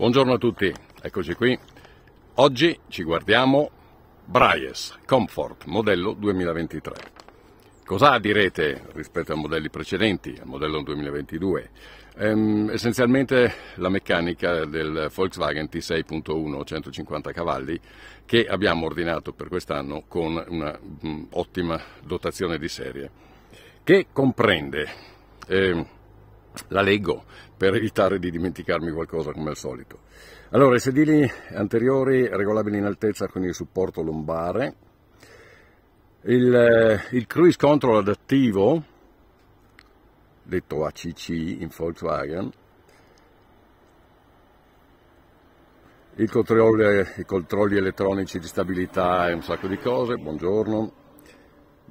Buongiorno a tutti, eccoci qui. Oggi ci guardiamo Bryes Comfort modello 2023. Cos'ha direte rispetto ai modelli precedenti, al modello 2022? Ehm, essenzialmente la meccanica del Volkswagen T6.1 150 cavalli che abbiamo ordinato per quest'anno con un'ottima mm, dotazione di serie che comprende eh, la leggo per evitare di dimenticarmi qualcosa come al solito. Allora, i sedili anteriori regolabili in altezza con il supporto lombare, il, eh, il cruise control adattivo, detto ACC in Volkswagen, i controlli, i controlli elettronici di stabilità e un sacco di cose, buongiorno,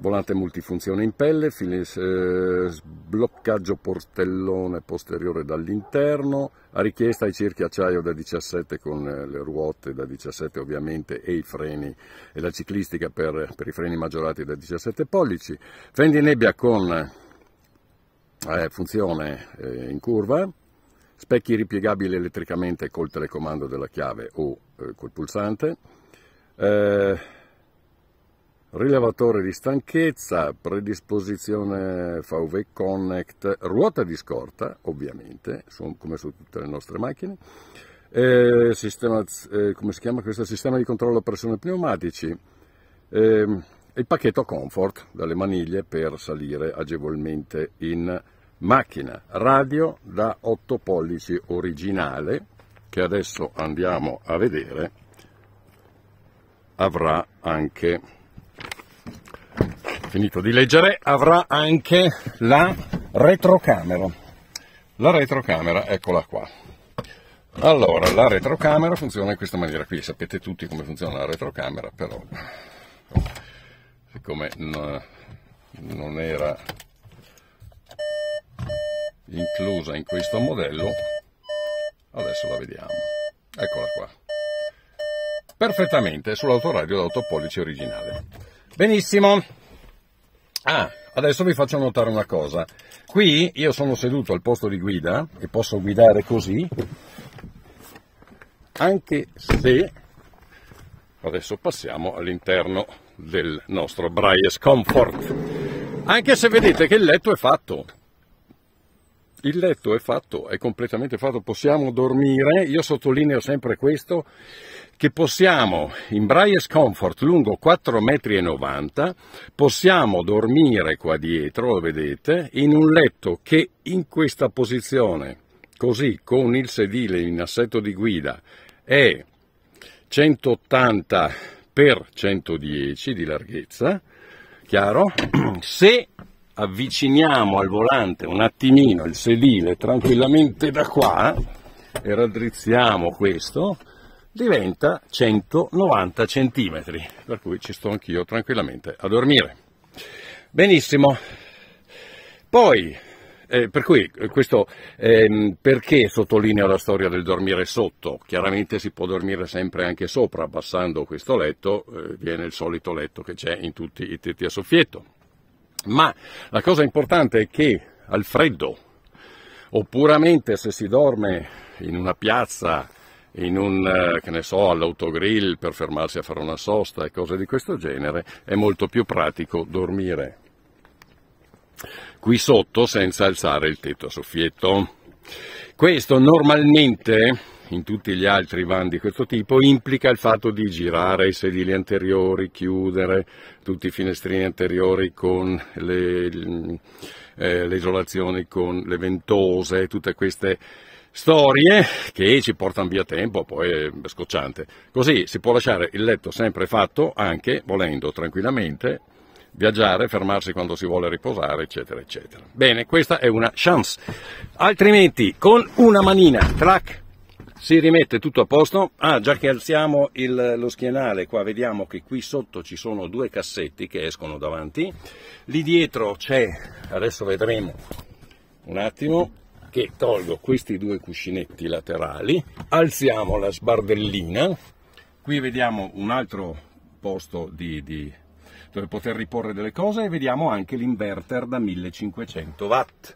volante multifunzione in pelle, eh, sbloccaggio portellone posteriore dall'interno, a richiesta i cerchi acciaio da 17 con eh, le ruote da 17 ovviamente e i freni e la ciclistica per, per i freni maggiorati da 17 pollici, fendi nebbia con eh, funzione eh, in curva, specchi ripiegabili elettricamente col telecomando della chiave o eh, col pulsante, eh, rilevatore di stanchezza, predisposizione VV Connect, ruota di scorta ovviamente, su, come su tutte le nostre macchine, eh, sistema, eh, come si chiama questo? sistema di controllo pressione pneumatici, eh, il pacchetto comfort dalle maniglie per salire agevolmente in macchina, radio da 8 pollici originale che adesso andiamo a vedere, avrà anche finito di leggere, avrà anche la retrocamera. La retrocamera, eccola qua. Allora, la retrocamera funziona in questa maniera qui, sapete tutti come funziona la retrocamera, però siccome non era inclusa in questo modello, adesso la vediamo. Eccola qua. Perfettamente sull'autoradio da d'autopollice originale. Benissimo. Ah, adesso vi faccio notare una cosa. Qui io sono seduto al posto di guida e posso guidare così, anche se adesso passiamo all'interno del nostro Bryce Comfort. Anche se vedete che il letto è fatto, il letto è fatto, è completamente fatto, possiamo dormire, io sottolineo sempre questo, che possiamo in Braille Comfort lungo 4,90 m, possiamo dormire qua dietro, lo vedete, in un letto che in questa posizione, così con il sedile in assetto di guida, è 180 x 110 di larghezza, chiaro? Se avviciniamo al volante un attimino il sedile tranquillamente da qua e raddrizziamo questo, diventa 190 centimetri per cui ci sto anch'io tranquillamente a dormire. Benissimo. Poi, eh, per cui eh, questo eh, perché sottolineo la storia del dormire sotto? Chiaramente si può dormire sempre anche sopra, abbassando questo letto, eh, viene il solito letto che c'è in tutti i tetti a soffietto ma la cosa importante è che al freddo, oppure se si dorme in una piazza, in un, eh, che ne so, all'autogrill per fermarsi a fare una sosta e cose di questo genere, è molto più pratico dormire qui sotto senza alzare il tetto a soffietto. Questo normalmente in tutti gli altri van di questo tipo implica il fatto di girare i sedili anteriori, chiudere tutti i finestrini anteriori con le, eh, le isolazioni, con le ventose, tutte queste storie che ci portano via tempo, poi è scocciante. Così si può lasciare il letto sempre fatto, anche volendo tranquillamente viaggiare, fermarsi quando si vuole riposare, eccetera, eccetera. Bene, questa è una chance. Altrimenti, con una manina, track si rimette tutto a posto ah già che alziamo il, lo schienale qua vediamo che qui sotto ci sono due cassetti che escono davanti lì dietro c'è adesso vedremo un attimo che tolgo questi due cuscinetti laterali alziamo la sbardellina qui vediamo un altro posto di, di dove poter riporre delle cose e vediamo anche l'inverter da 1500 watt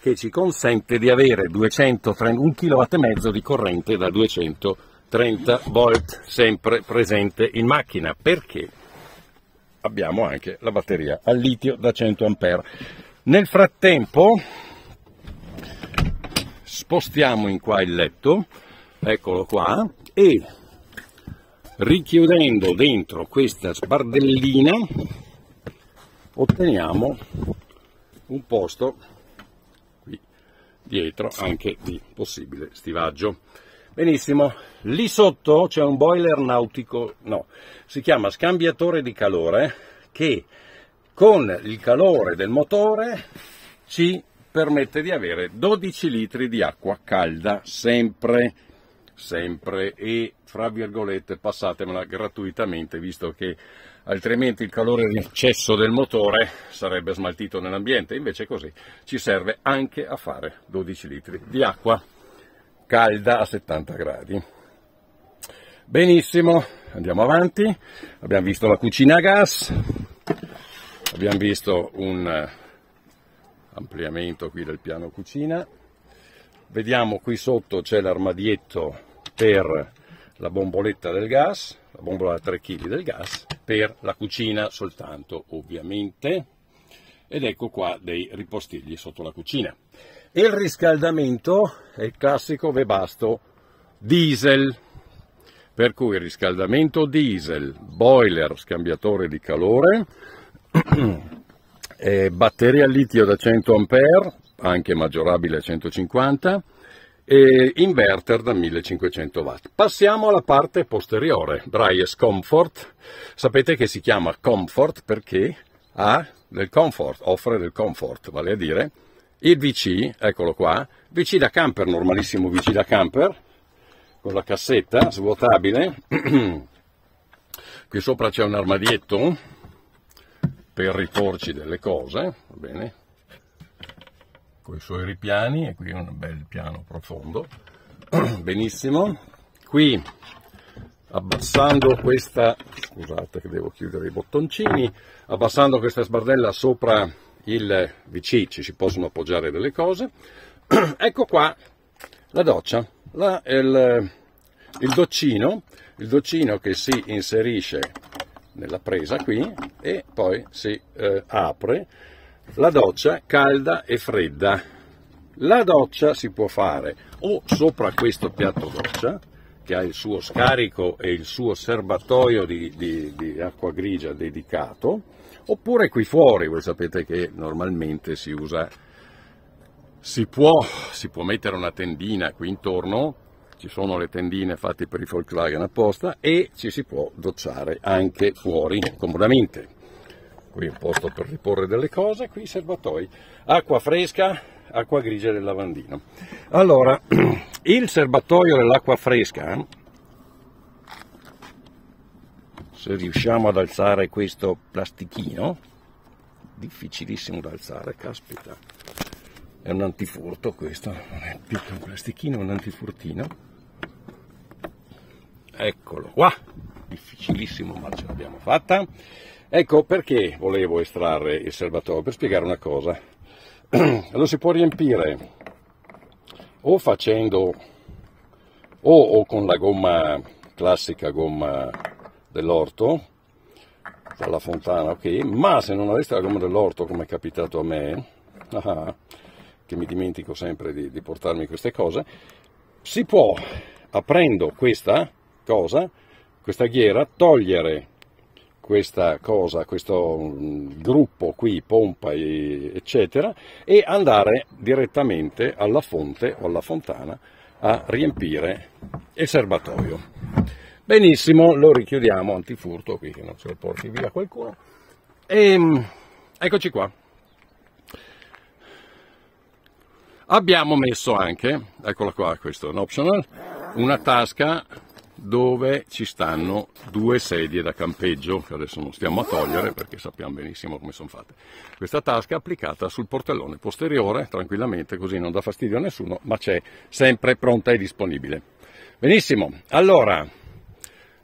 che ci consente di avere 231 kW di corrente da 230 volt sempre presente in macchina perché abbiamo anche la batteria al litio da 100 A. Nel frattempo spostiamo in qua il letto, eccolo qua, e richiudendo dentro questa sbardellina otteniamo un posto qui dietro anche di possibile stivaggio benissimo lì sotto c'è un boiler nautico no si chiama scambiatore di calore che con il calore del motore ci permette di avere 12 litri di acqua calda sempre sempre e, fra virgolette, passatemela gratuitamente, visto che altrimenti il calore di eccesso del motore sarebbe smaltito nell'ambiente, invece così ci serve anche a fare 12 litri di acqua calda a 70 gradi. Benissimo, andiamo avanti, abbiamo visto la cucina a gas, abbiamo visto un eh, ampliamento qui del piano cucina, Vediamo qui sotto c'è l'armadietto per la bomboletta del gas, la bombola da 3 kg del gas, per la cucina soltanto ovviamente. Ed ecco qua dei ripostigli sotto la cucina. Il riscaldamento è il classico vebasto diesel, per cui riscaldamento diesel, boiler, scambiatore di calore, batteria litio da 100 A, anche maggiorabile a 150 e inverter da 1500 watt. Passiamo alla parte posteriore, Dryes Comfort, sapete che si chiama Comfort perché ha del comfort, offre del comfort, vale a dire il VC, eccolo qua, VC da camper, normalissimo VC da camper, con la cassetta svuotabile, qui sopra c'è un armadietto per riporci delle cose, va bene, con i suoi ripiani, e qui un bel piano profondo, benissimo. Qui abbassando questa, scusate che devo chiudere i bottoncini, abbassando questa sbardella sopra il VC ci si possono appoggiare delle cose, ecco qua la doccia, la, il, il, doccino, il doccino che si inserisce nella presa qui e poi si eh, apre la doccia calda e fredda. La doccia si può fare o sopra questo piatto doccia, che ha il suo scarico e il suo serbatoio di, di, di acqua grigia dedicato, oppure qui fuori, voi sapete che normalmente si usa, si può, si può mettere una tendina qui intorno, ci sono le tendine fatte per i Volkswagen apposta e ci si può docciare anche fuori comodamente qui un posto per riporre delle cose, qui serbatoi, acqua fresca, acqua grigia del lavandino. Allora, il serbatoio dell'acqua fresca, se riusciamo ad alzare questo plastichino, difficilissimo da alzare, caspita, è un antifurto questo, non è più che un plastichino, è un antifurtino, eccolo qua, difficilissimo ma ce l'abbiamo fatta, Ecco perché volevo estrarre il serbatoio, per spiegare una cosa. Lo si può riempire o facendo o, o con la gomma classica gomma dell'orto, dalla fontana, ok, ma se non aveste la gomma dell'orto come è capitato a me, ah, che mi dimentico sempre di, di, portarmi queste cose, si può, aprendo questa cosa, questa ghiera, togliere questa cosa, questo mm, gruppo qui, pompa, eccetera, e andare direttamente alla fonte o alla fontana a riempire il serbatoio. Benissimo, lo richiudiamo antifurto qui che non se lo porti via qualcuno. E, ehm, eccoci qua. Abbiamo messo anche, eccola qua, questo è un optional, una tasca dove ci stanno due sedie da campeggio, che adesso non stiamo a togliere perché sappiamo benissimo come sono fatte. Questa tasca è applicata sul portellone posteriore, tranquillamente, così non dà fastidio a nessuno, ma c'è sempre pronta e disponibile. Benissimo, allora,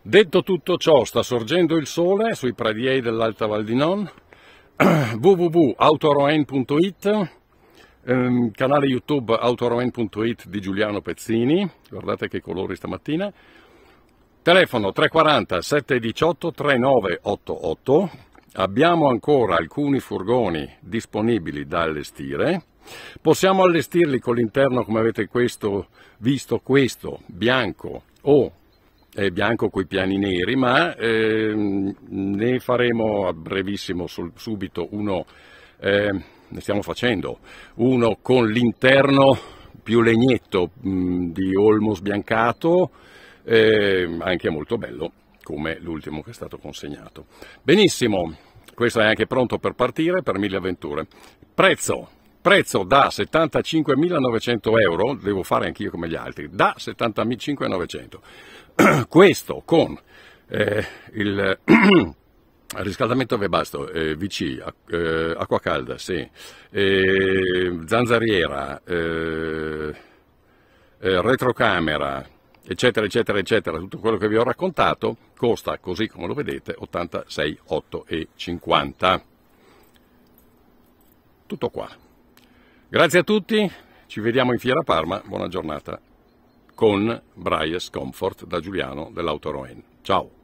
detto tutto ciò, sta sorgendo il sole sui pradiei dell'Alta Val di Non, www.autoroen.it, ehm, canale YouTube autoroen.it di Giuliano Pezzini, guardate che colori stamattina, Telefono 340 718 3988. Abbiamo ancora alcuni furgoni disponibili da allestire. Possiamo allestirli con l'interno come avete questo, visto questo, bianco o eh, bianco coi piani neri, ma eh, ne faremo a brevissimo sul, subito uno, eh, ne stiamo facendo, uno con l'interno più legnetto mh, di olmo sbiancato, eh, anche molto bello come l'ultimo che è stato consegnato. Benissimo, questo è anche pronto per partire per mille avventure. Prezzo, prezzo da 75.900 euro, devo fare anch'io come gli altri, da 75.900. Questo con eh, il riscaldamento Webasto, eh, VC, eh, acqua calda, sì, ehm, zanzariera, eh, eh, retrocamera, eccetera, eccetera, eccetera, tutto quello che vi ho raccontato costa, così come lo vedete, 86,8,50. Tutto qua. Grazie a tutti, ci vediamo in Fiera Parma, buona giornata con Brias Comfort da Giuliano dell'Autoroen. Ciao!